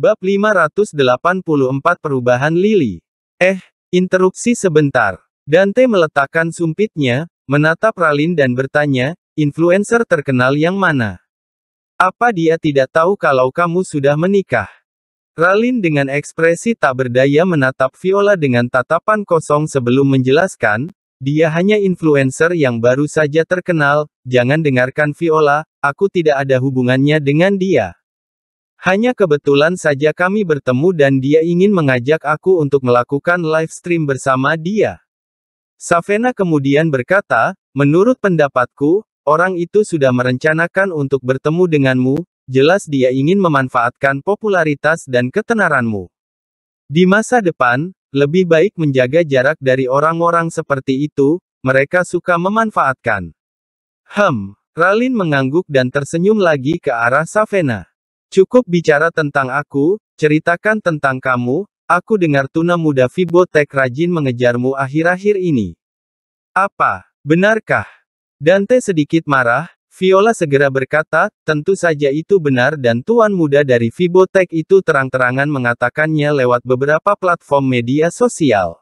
Bab 584 Perubahan Lili. Eh, interupsi sebentar. Dante meletakkan sumpitnya, menatap Ralin dan bertanya, influencer terkenal yang mana? Apa dia tidak tahu kalau kamu sudah menikah? Ralin dengan ekspresi tak berdaya menatap Viola dengan tatapan kosong sebelum menjelaskan, dia hanya influencer yang baru saja terkenal, jangan dengarkan Viola, aku tidak ada hubungannya dengan dia. Hanya kebetulan saja kami bertemu dan dia ingin mengajak aku untuk melakukan live stream bersama dia. Savena kemudian berkata, menurut pendapatku, orang itu sudah merencanakan untuk bertemu denganmu, jelas dia ingin memanfaatkan popularitas dan ketenaranmu. Di masa depan, lebih baik menjaga jarak dari orang-orang seperti itu, mereka suka memanfaatkan. Hem, Ralin mengangguk dan tersenyum lagi ke arah Savena. Cukup bicara tentang aku, ceritakan tentang kamu, aku dengar tuna muda Vibotek rajin mengejarmu akhir-akhir ini. Apa, benarkah? Dante sedikit marah, Viola segera berkata, tentu saja itu benar dan tuan muda dari Vibotek itu terang-terangan mengatakannya lewat beberapa platform media sosial.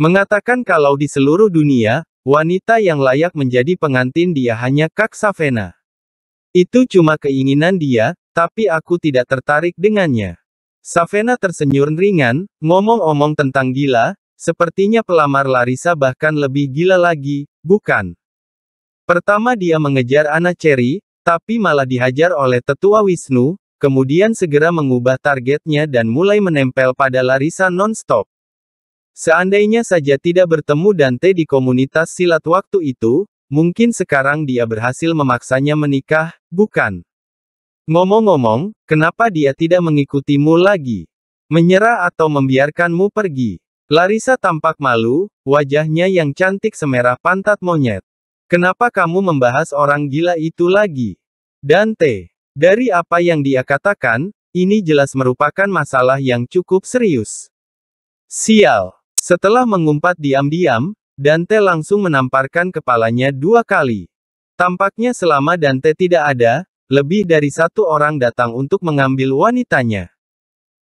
Mengatakan kalau di seluruh dunia, wanita yang layak menjadi pengantin dia hanya Kak Savena. Itu cuma keinginan dia, tapi aku tidak tertarik dengannya. Savena tersenyum ringan, ngomong ngomong tentang gila, sepertinya pelamar Larissa bahkan lebih gila lagi, bukan? Pertama dia mengejar Anna Cherry, tapi malah dihajar oleh tetua Wisnu, kemudian segera mengubah targetnya dan mulai menempel pada Larissa non-stop. Seandainya saja tidak bertemu Dante di komunitas silat waktu itu, mungkin sekarang dia berhasil memaksanya menikah, bukan? Ngomong-ngomong, kenapa dia tidak mengikutimu lagi? Menyerah atau membiarkanmu pergi? Larissa tampak malu, wajahnya yang cantik semerah pantat monyet. Kenapa kamu membahas orang gila itu lagi? Dante, dari apa yang dia katakan, ini jelas merupakan masalah yang cukup serius. Sial. Setelah mengumpat diam-diam, Dante langsung menamparkan kepalanya dua kali. Tampaknya selama Dante tidak ada, lebih dari satu orang datang untuk mengambil wanitanya.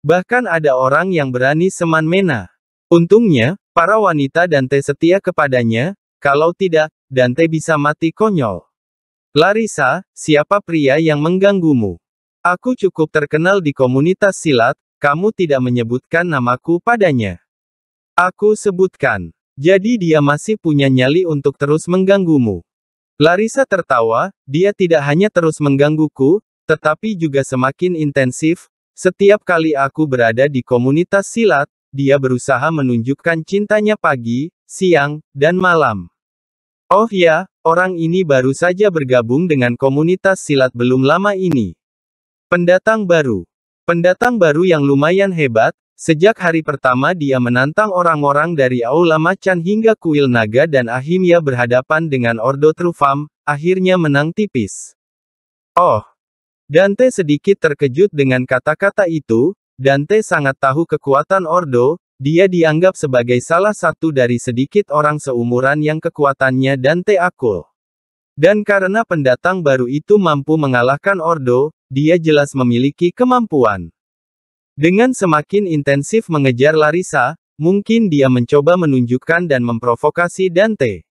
Bahkan ada orang yang berani seman-mena. Untungnya, para wanita Dante setia kepadanya, kalau tidak, Dante bisa mati konyol. Larissa, siapa pria yang mengganggumu? Aku cukup terkenal di komunitas silat, kamu tidak menyebutkan namaku padanya. Aku sebutkan. Jadi dia masih punya nyali untuk terus mengganggumu. Larissa tertawa, dia tidak hanya terus menggangguku, tetapi juga semakin intensif, setiap kali aku berada di komunitas silat, dia berusaha menunjukkan cintanya pagi, siang, dan malam. Oh ya, orang ini baru saja bergabung dengan komunitas silat belum lama ini. Pendatang baru. Pendatang baru yang lumayan hebat, Sejak hari pertama dia menantang orang-orang dari Aula Macan hingga Kuil Naga dan Ahimya berhadapan dengan Ordo Trufam, akhirnya menang tipis. Oh! Dante sedikit terkejut dengan kata-kata itu, Dante sangat tahu kekuatan Ordo, dia dianggap sebagai salah satu dari sedikit orang seumuran yang kekuatannya Dante akul. Dan karena pendatang baru itu mampu mengalahkan Ordo, dia jelas memiliki kemampuan. Dengan semakin intensif mengejar Larissa, mungkin dia mencoba menunjukkan dan memprovokasi Dante.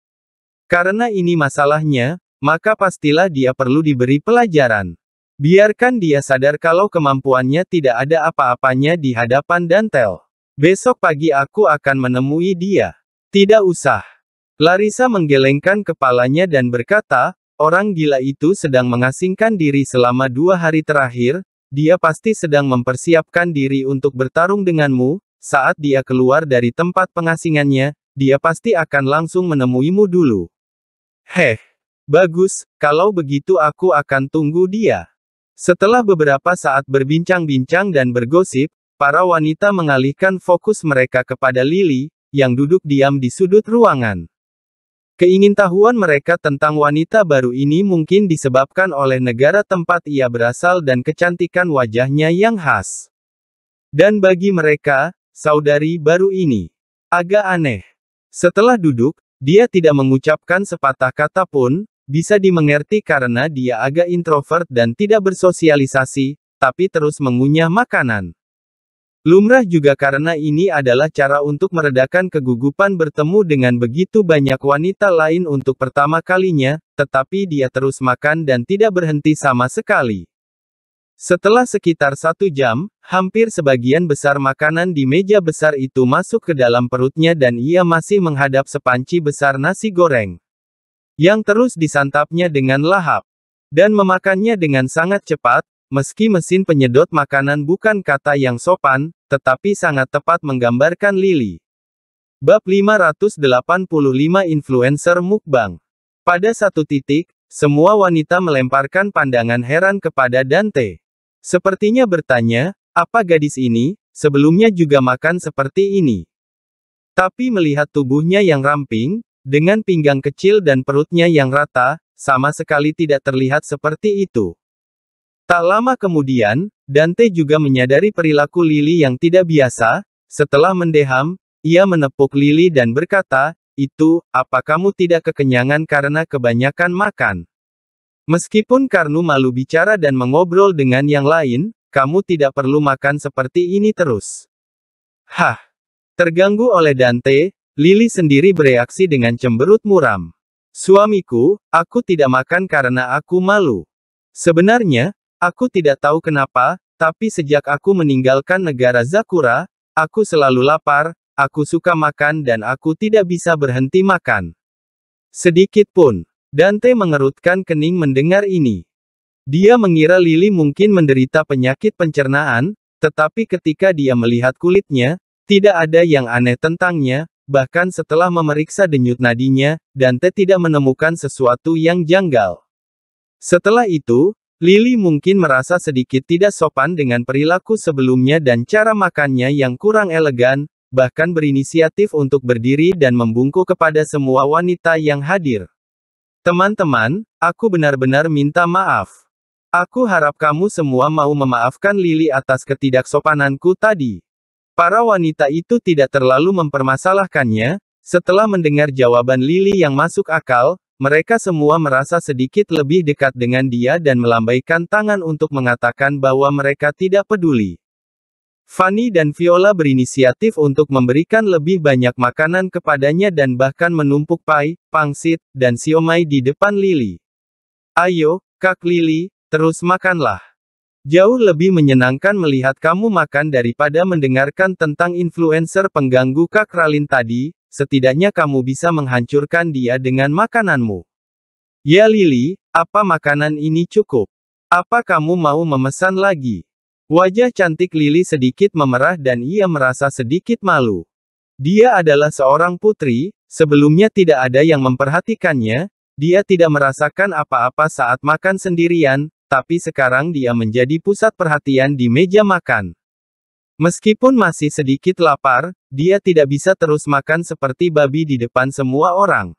Karena ini masalahnya, maka pastilah dia perlu diberi pelajaran. Biarkan dia sadar kalau kemampuannya tidak ada apa-apanya di hadapan Dante. Besok pagi aku akan menemui dia. Tidak usah. Larissa menggelengkan kepalanya dan berkata, orang gila itu sedang mengasingkan diri selama dua hari terakhir, dia pasti sedang mempersiapkan diri untuk bertarung denganmu, saat dia keluar dari tempat pengasingannya, dia pasti akan langsung menemuimu dulu. Heh, bagus, kalau begitu aku akan tunggu dia. Setelah beberapa saat berbincang-bincang dan bergosip, para wanita mengalihkan fokus mereka kepada Lily, yang duduk diam di sudut ruangan. Keingintahuan mereka tentang wanita baru ini mungkin disebabkan oleh negara tempat ia berasal dan kecantikan wajahnya yang khas. Dan bagi mereka, saudari baru ini agak aneh. Setelah duduk, dia tidak mengucapkan sepatah kata pun, bisa dimengerti karena dia agak introvert dan tidak bersosialisasi, tapi terus mengunyah makanan. Lumrah juga karena ini adalah cara untuk meredakan kegugupan bertemu dengan begitu banyak wanita lain untuk pertama kalinya, tetapi dia terus makan dan tidak berhenti sama sekali. Setelah sekitar satu jam, hampir sebagian besar makanan di meja besar itu masuk ke dalam perutnya dan ia masih menghadap sepanci besar nasi goreng. Yang terus disantapnya dengan lahap. Dan memakannya dengan sangat cepat, Meski mesin penyedot makanan bukan kata yang sopan, tetapi sangat tepat menggambarkan Lily. Bab 585 Influencer Mukbang Pada satu titik, semua wanita melemparkan pandangan heran kepada Dante. Sepertinya bertanya, apa gadis ini, sebelumnya juga makan seperti ini? Tapi melihat tubuhnya yang ramping, dengan pinggang kecil dan perutnya yang rata, sama sekali tidak terlihat seperti itu. Tak lama kemudian, Dante juga menyadari perilaku Lily yang tidak biasa, setelah mendeham, ia menepuk Lily dan berkata, itu, apa kamu tidak kekenyangan karena kebanyakan makan? Meskipun Karnu malu bicara dan mengobrol dengan yang lain, kamu tidak perlu makan seperti ini terus. Hah! Terganggu oleh Dante, Lily sendiri bereaksi dengan cemberut muram. Suamiku, aku tidak makan karena aku malu. Sebenarnya, Aku tidak tahu kenapa, tapi sejak aku meninggalkan negara Zakura, aku selalu lapar, aku suka makan dan aku tidak bisa berhenti makan. Sedikit pun, Dante mengerutkan kening mendengar ini. Dia mengira Lily mungkin menderita penyakit pencernaan, tetapi ketika dia melihat kulitnya, tidak ada yang aneh tentangnya, bahkan setelah memeriksa denyut nadinya, Dante tidak menemukan sesuatu yang janggal. Setelah itu, Lily mungkin merasa sedikit tidak sopan dengan perilaku sebelumnya dan cara makannya yang kurang elegan, bahkan berinisiatif untuk berdiri dan membungkuk kepada semua wanita yang hadir. Teman-teman, aku benar-benar minta maaf. Aku harap kamu semua mau memaafkan Lily atas ketidaksopananku tadi. Para wanita itu tidak terlalu mempermasalahkannya, setelah mendengar jawaban Lily yang masuk akal, mereka semua merasa sedikit lebih dekat dengan dia dan melambaikan tangan untuk mengatakan bahwa mereka tidak peduli. Fanny dan Viola berinisiatif untuk memberikan lebih banyak makanan kepadanya dan bahkan menumpuk pai, pangsit, dan siomay di depan Lily. Ayo, Kak Lily, terus makanlah. Jauh lebih menyenangkan melihat kamu makan daripada mendengarkan tentang influencer pengganggu Kak Ralin tadi, setidaknya kamu bisa menghancurkan dia dengan makananmu. Ya Lili, apa makanan ini cukup? Apa kamu mau memesan lagi? Wajah cantik Lili sedikit memerah dan ia merasa sedikit malu. Dia adalah seorang putri, sebelumnya tidak ada yang memperhatikannya, dia tidak merasakan apa-apa saat makan sendirian, tapi sekarang dia menjadi pusat perhatian di meja makan. Meskipun masih sedikit lapar, dia tidak bisa terus makan seperti babi di depan semua orang.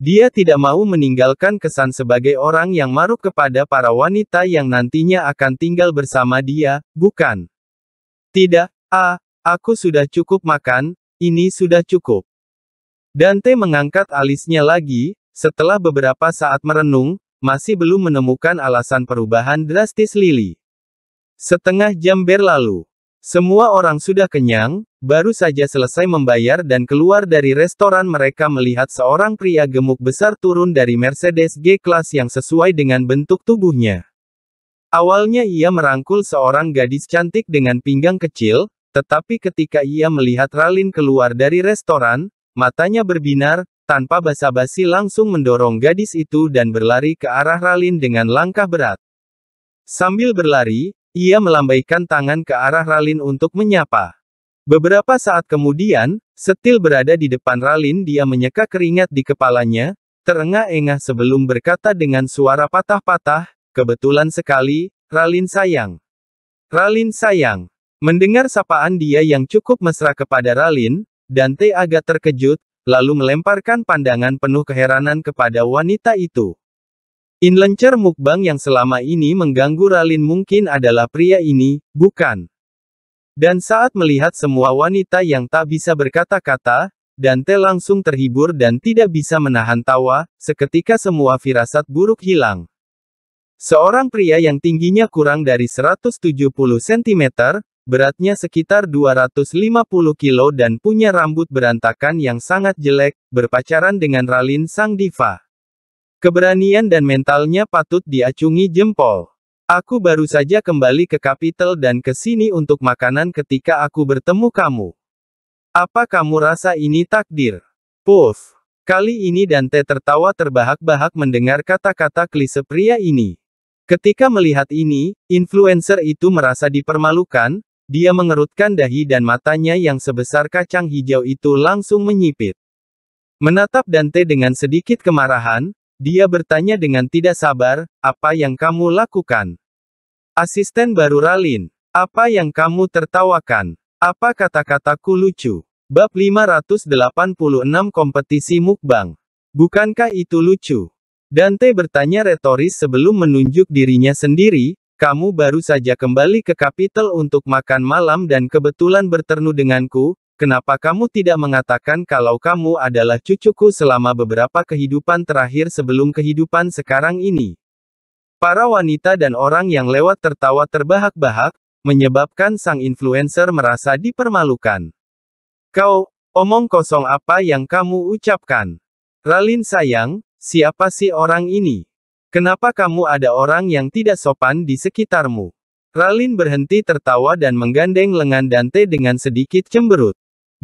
Dia tidak mau meninggalkan kesan sebagai orang yang maruk kepada para wanita yang nantinya akan tinggal bersama dia, bukan? Tidak, ah, aku sudah cukup makan, ini sudah cukup. Dante mengangkat alisnya lagi, setelah beberapa saat merenung, masih belum menemukan alasan perubahan drastis Lily. Setengah jam berlalu. Semua orang sudah kenyang, baru saja selesai membayar dan keluar dari restoran mereka melihat seorang pria gemuk besar turun dari Mercedes G-Class yang sesuai dengan bentuk tubuhnya. Awalnya ia merangkul seorang gadis cantik dengan pinggang kecil, tetapi ketika ia melihat Ralin keluar dari restoran, matanya berbinar, tanpa basa-basi langsung mendorong gadis itu dan berlari ke arah Ralin dengan langkah berat. Sambil berlari, ia melambaikan tangan ke arah Ralin untuk menyapa. Beberapa saat kemudian, Setil berada di depan Ralin dia menyeka keringat di kepalanya, terengah-engah sebelum berkata dengan suara patah-patah, kebetulan sekali, Ralin sayang. Ralin sayang. Mendengar sapaan dia yang cukup mesra kepada Ralin, Dante agak terkejut, lalu melemparkan pandangan penuh keheranan kepada wanita itu. Inlencer mukbang yang selama ini mengganggu Ralin mungkin adalah pria ini, bukan. Dan saat melihat semua wanita yang tak bisa berkata-kata, Dante langsung terhibur dan tidak bisa menahan tawa, seketika semua firasat buruk hilang. Seorang pria yang tingginya kurang dari 170 cm, beratnya sekitar 250 kilo dan punya rambut berantakan yang sangat jelek, berpacaran dengan Ralin sang diva. Keberanian dan mentalnya patut diacungi jempol. Aku baru saja kembali ke kapital dan ke sini untuk makanan ketika aku bertemu kamu. Apa kamu rasa ini takdir? Puff. Kali ini Dante tertawa terbahak-bahak mendengar kata-kata klise pria ini. Ketika melihat ini, influencer itu merasa dipermalukan, dia mengerutkan dahi dan matanya yang sebesar kacang hijau itu langsung menyipit. Menatap Dante dengan sedikit kemarahan, dia bertanya dengan tidak sabar, apa yang kamu lakukan? Asisten baru Ralin. Apa yang kamu tertawakan? Apa kata-kataku lucu? Bab 586 Kompetisi Mukbang. Bukankah itu lucu? Dante bertanya retoris sebelum menunjuk dirinya sendiri, kamu baru saja kembali ke kapital untuk makan malam dan kebetulan bertemu denganku, Kenapa kamu tidak mengatakan kalau kamu adalah cucuku selama beberapa kehidupan terakhir sebelum kehidupan sekarang ini? Para wanita dan orang yang lewat tertawa terbahak-bahak, menyebabkan sang influencer merasa dipermalukan. Kau, omong kosong apa yang kamu ucapkan? Ralin sayang, siapa sih orang ini? Kenapa kamu ada orang yang tidak sopan di sekitarmu? Ralin berhenti tertawa dan menggandeng lengan Dante dengan sedikit cemberut.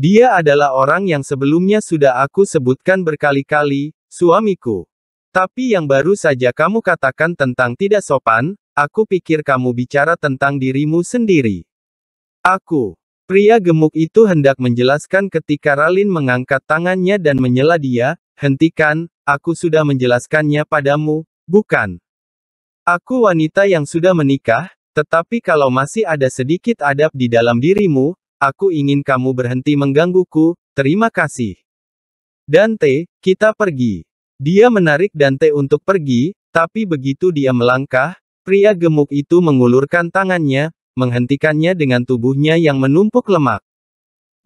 Dia adalah orang yang sebelumnya sudah aku sebutkan berkali-kali, suamiku. Tapi yang baru saja kamu katakan tentang tidak sopan, aku pikir kamu bicara tentang dirimu sendiri. Aku, pria gemuk itu hendak menjelaskan ketika Ralin mengangkat tangannya dan menyela dia, hentikan, aku sudah menjelaskannya padamu, bukan. Aku wanita yang sudah menikah, tetapi kalau masih ada sedikit adab di dalam dirimu, aku ingin kamu berhenti menggangguku, terima kasih. Dante, kita pergi. Dia menarik Dante untuk pergi, tapi begitu dia melangkah, pria gemuk itu mengulurkan tangannya, menghentikannya dengan tubuhnya yang menumpuk lemak.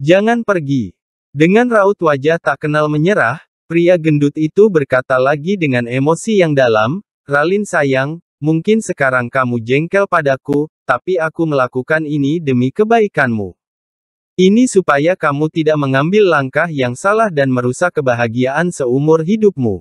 Jangan pergi. Dengan raut wajah tak kenal menyerah, pria gendut itu berkata lagi dengan emosi yang dalam, Ralin sayang, mungkin sekarang kamu jengkel padaku, tapi aku melakukan ini demi kebaikanmu. Ini supaya kamu tidak mengambil langkah yang salah dan merusak kebahagiaan seumur hidupmu.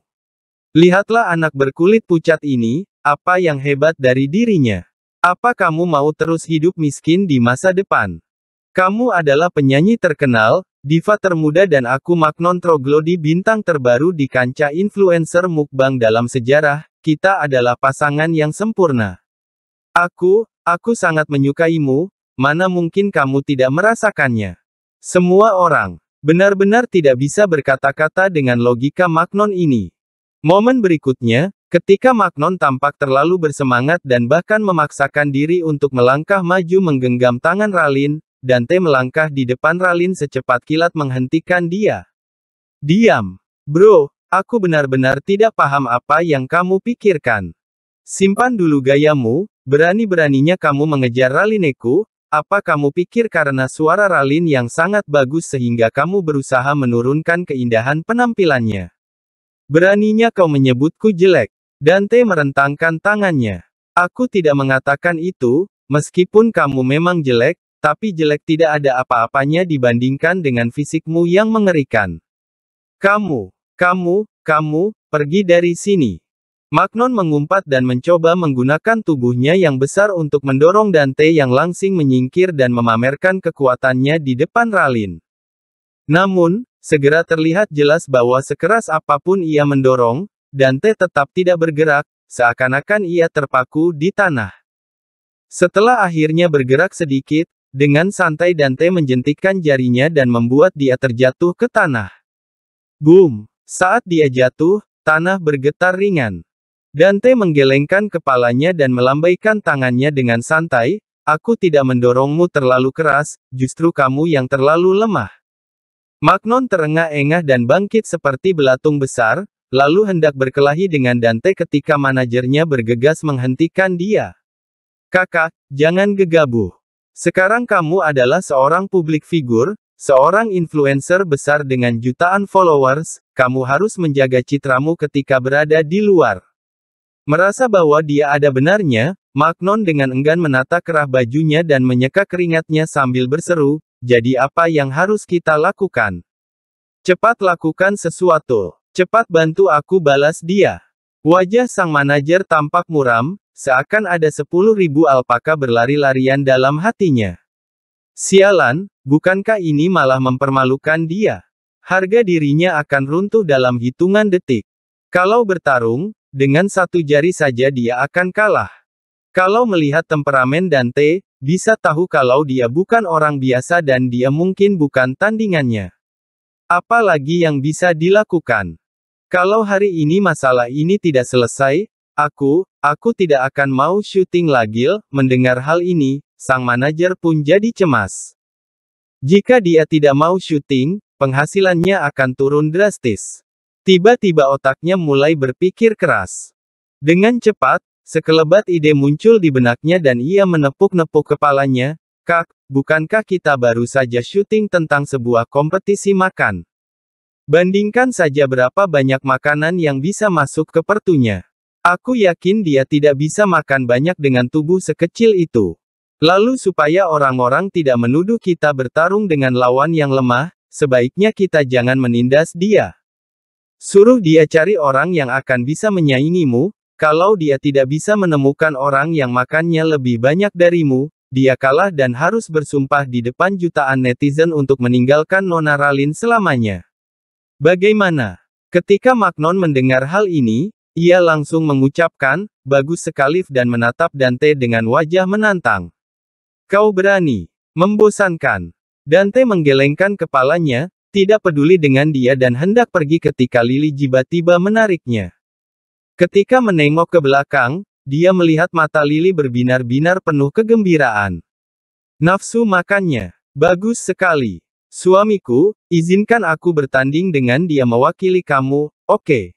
Lihatlah anak berkulit pucat ini, apa yang hebat dari dirinya. Apa kamu mau terus hidup miskin di masa depan? Kamu adalah penyanyi terkenal, diva termuda dan aku Magnon Troglody, bintang terbaru di kancah influencer mukbang dalam sejarah, kita adalah pasangan yang sempurna. Aku, aku sangat menyukaimu, Mana mungkin kamu tidak merasakannya? Semua orang benar-benar tidak bisa berkata-kata dengan logika Magnon ini. Momen berikutnya, ketika Magnon tampak terlalu bersemangat dan bahkan memaksakan diri untuk melangkah maju menggenggam tangan Ralin, Dante melangkah di depan Ralin secepat kilat menghentikan dia. Diam, bro, aku benar-benar tidak paham apa yang kamu pikirkan. Simpan dulu gayamu, berani-beraninya kamu mengejar Ralineku, apa kamu pikir karena suara Ralin yang sangat bagus sehingga kamu berusaha menurunkan keindahan penampilannya? Beraninya kau menyebutku jelek. Dante merentangkan tangannya. Aku tidak mengatakan itu, meskipun kamu memang jelek, tapi jelek tidak ada apa-apanya dibandingkan dengan fisikmu yang mengerikan. Kamu, kamu, kamu, pergi dari sini. Magnon mengumpat dan mencoba menggunakan tubuhnya yang besar untuk mendorong Dante yang langsing menyingkir dan memamerkan kekuatannya di depan Ralin. Namun, segera terlihat jelas bahwa sekeras apapun ia mendorong, Dante tetap tidak bergerak, seakan-akan ia terpaku di tanah. Setelah akhirnya bergerak sedikit, dengan santai Dante menjentikkan jarinya dan membuat dia terjatuh ke tanah. Boom! Saat dia jatuh, tanah bergetar ringan. Dante menggelengkan kepalanya dan melambaikan tangannya dengan santai, aku tidak mendorongmu terlalu keras, justru kamu yang terlalu lemah. Magnon terengah-engah dan bangkit seperti belatung besar, lalu hendak berkelahi dengan Dante ketika manajernya bergegas menghentikan dia. Kakak, jangan gegabah. Sekarang kamu adalah seorang publik figur, Seorang influencer besar dengan jutaan followers, kamu harus menjaga citramu ketika berada di luar. Merasa bahwa dia ada benarnya, Magnon dengan enggan menata kerah bajunya dan menyeka keringatnya sambil berseru, jadi apa yang harus kita lakukan? Cepat lakukan sesuatu. Cepat bantu aku balas dia. Wajah sang manajer tampak muram, seakan ada sepuluh ribu alpaka berlari-larian dalam hatinya. Sialan, bukankah ini malah mempermalukan dia? Harga dirinya akan runtuh dalam hitungan detik. Kalau bertarung, dengan satu jari saja dia akan kalah. Kalau melihat temperamen Dante, bisa tahu kalau dia bukan orang biasa dan dia mungkin bukan tandingannya. Apalagi yang bisa dilakukan? Kalau hari ini masalah ini tidak selesai, aku, aku tidak akan mau syuting lagi. Mendengar hal ini, sang manajer pun jadi cemas. Jika dia tidak mau syuting, penghasilannya akan turun drastis. Tiba-tiba otaknya mulai berpikir keras. Dengan cepat, sekelebat ide muncul di benaknya dan ia menepuk-nepuk kepalanya, Kak, bukankah kita baru saja syuting tentang sebuah kompetisi makan? Bandingkan saja berapa banyak makanan yang bisa masuk ke pertunya. Aku yakin dia tidak bisa makan banyak dengan tubuh sekecil itu. Lalu supaya orang-orang tidak menuduh kita bertarung dengan lawan yang lemah, sebaiknya kita jangan menindas dia. Suruh dia cari orang yang akan bisa menyaingimu, kalau dia tidak bisa menemukan orang yang makannya lebih banyak darimu, dia kalah dan harus bersumpah di depan jutaan netizen untuk meninggalkan Nona Ralin selamanya. Bagaimana? Ketika Magnon mendengar hal ini, ia langsung mengucapkan, bagus sekali dan menatap Dante dengan wajah menantang. Kau berani. Membosankan. Dante menggelengkan kepalanya, tidak peduli dengan dia dan hendak pergi ketika Lili Jiba tiba menariknya. Ketika menengok ke belakang, dia melihat mata Lili berbinar-binar penuh kegembiraan. Nafsu makannya, bagus sekali. Suamiku, izinkan aku bertanding dengan dia mewakili kamu, oke. Okay.